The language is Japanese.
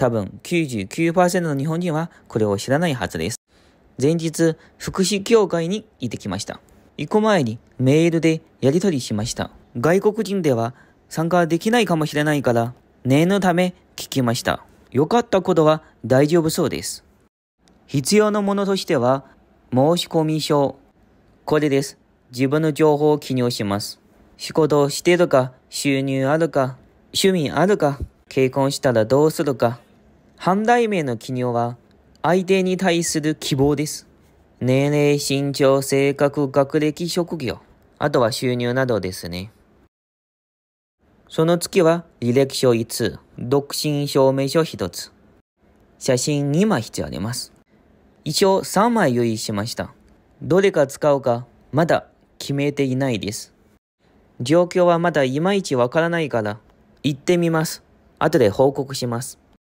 多分99%の日本人はこれを知らないはずです。前日、福祉協会に行ってきました。行く前にメールでやり取りしました。外国人では参加できないかもしれないから、念のため聞きました。良かったことは大丈夫そうです。必要なものとしては、申込書。これです。自分の情報を記入します。仕事をしてるか、収入あるか、趣味あるか、結婚したらどうするか、判題名の記入は、相手に対する希望です。年齢、身長、性格、学歴、職業、あとは収入などですね。その月は履歴書5つ、独身証明書1つ、写真2枚必要あります。一応3枚用意しました。どれか使うかまだ決めていないです。状況はまだいまいちわからないから、行ってみます。後で報告します。